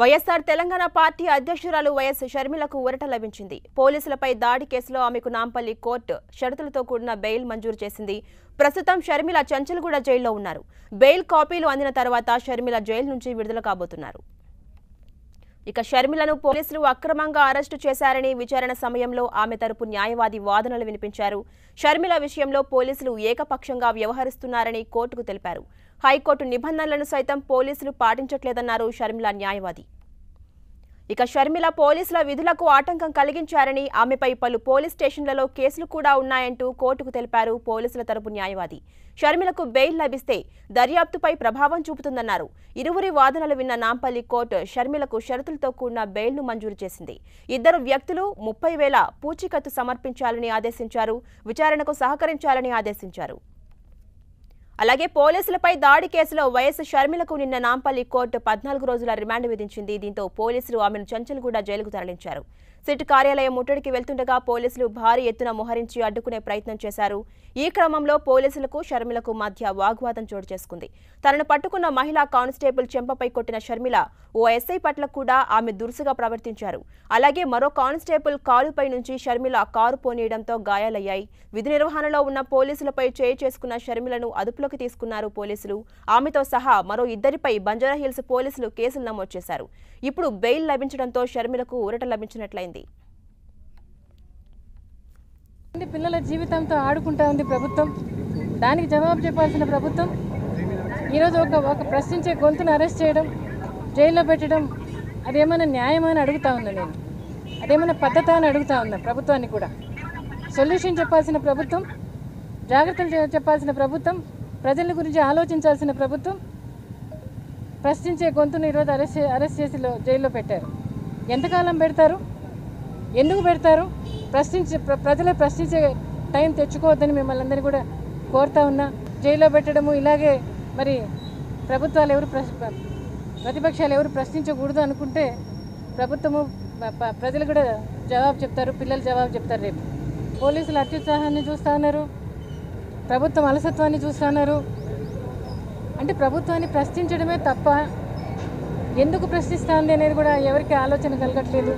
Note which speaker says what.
Speaker 1: YSR Telangana party అధ్యక్షురాలు వైఎస్ షర్మిలకు ఊరట లభించింది పోలీసులపై దాడి కేసులో ఆమెకు నాంపల్లి కోర్టు షరతులతో కూడిన బెయిల్ మంజూరు చేసింది ప్రస్తుతం షర్మిల చంచల్గూడ జైల్లో ఉన్నారు బెయిల్ కాపీలు అందిన తర్వాత షర్మిల జైలు నుంచి విడుదల కాబోతున్నారు ఇక షర్మిలను పోలీసులు అక్రమంగా అరెస్టు చేశారని విచారణ సమయంలో ఆమె తరపు న్యాయవాది వాదనలు వినిపించారు షర్మిల విషయంలో పోలీసులు ఏకపక్షంగా వ్యవహరిస్తున్నారని కోర్టుకు తెలిపారు హైకోర్టు నిబంధనలను సైతం పోలీసులు పాటించట్లేదన్నారు షర్మిల న్యాయవాది ఇక షర్మిల పోలీసుల విధులకు ఆటంకం కలిగించారని ఆమెపై పలు పోలీస్ స్టేషన్లలో కేసులు కూడా ఉన్నాయంటూ కోర్టుకు తెలిపారు పోలీసుల తరపు న్యాయవాది షర్మిలకు బెయిల్ లభిస్తే దర్యాప్తుపై ప్రభావం చూపుతుందన్నారు ఇరువురి వాదనలు విన్న నాంపల్లి కోర్టు షర్మిలకు షరతులతో కూడిన బెయిల్ను మంజూరు చేసింది ఇద్దరు వ్యక్తులు ముప్పై వేల పూచీకత్తు సమర్పించాలని ఆదేశించారు విచారణకు సహకరించాలని ఆదేశించారు అలాగే పోలీసులపై దాడి కేసులో వైఎస్ షర్మిలకు నిన్న నాంపల్లి కోర్టు పద్నాలుగు రోజుల రిమాండ్ విధించింది దీంతో పోలీసులు ఆమెను చంచల్గూడ జైలుకు తరలించారు సిట్ కార్యాలయం ముట్టడికి వెళ్తుండగా పోలీసులు భారీ ఎత్తున మోహరించి అడ్డుకునే ప్రయత్నం చేశారు ఈ క్రమంలో పోలీసులకు షర్మిలకు మధ్య వాగ్వాదం చోటు చేసుకుంది తనను పట్టుకున్న మహిళా కానిస్టేబుల్ చెంపపై కొట్టిన షర్మిల ఓ ఎస్ఐ పట్ల కూడా ఆమె దురుసుగా ప్రవర్తించారు అలాగే మరో కానిస్టేబుల్ కాలుపై నుంచి షర్మిల కారు పోనీయడంతో గాయాలయ్యాయి విధి నిర్వహణలో ఉన్న పోలీసులపై చేయి చేసుకున్న షర్మిలను అదుపులోకి తీసుకున్నారు పోలీసులు ఆమెతో సహా మరో ఇద్దరిపై బంజారాహిల్స్ పోలీసులు కేసులు నమోదు చేశారు ఇప్పుడు బెయిల్ లభించడంతో షర్మిలకు ఊరట లభించినట్లయింది తెలిపింది పిల్లల జీవితంతో
Speaker 2: ఆడుకుంటా ఉంది ప్రభుత్వం దానికి జవాబు చెప్పాల్సిన ప్రభుత్వం ఈరోజు ఒక ఒక ప్రశ్నించే గొంతును అరెస్ట్ చేయడం జైల్లో పెట్టడం అదేమైనా న్యాయమా అని అడుగుతా ఉన్నా నేను అదేమైనా పద్ధత అని అడుగుతా ఉన్నా ప్రభుత్వాన్ని కూడా సొల్యూషన్ చెప్పాల్సిన ప్రభుత్వం జాగ్రత్తలు చెప్పాల్సిన ప్రభుత్వం ప్రజల గురించి ఆలోచించాల్సిన ప్రభుత్వం ప్రశ్నించే గొంతును ఈరోజు అరెస్ట్ అరెస్ట్ చేసి జైల్లో పెట్టారు ఎంతకాలం పెడతారు ఎందుకు పెడతారు ప్రశ్నించే ప్రజలే ప్రశ్నించే టైం తెచ్చుకోవద్దని మిమ్మల్ని అందరినీ కూడా కోరుతా ఉన్నా జైల్లో పెట్టడము ఇలాగే మరి ప్రభుత్వాలు ఎవరు ప్రతిపక్షాలు ఎవరు ప్రశ్నించకూడదు అనుకుంటే ప్రభుత్వము ప్రజలు కూడా జవాబు చెప్తారు పిల్లలు జవాబు చెప్తారు రేపు పోలీసులు అత్యుత్సాహాన్ని చూస్తూ ఉన్నారు ప్రభుత్వం అలసత్వాన్ని చూస్తూ ఉన్నారు అంటే ప్రభుత్వాన్ని ప్రశ్నించడమే తప్ప ఎందుకు ప్రశ్నిస్తుంది అనేది కూడా ఎవరికి ఆలోచన కలగట్లేదు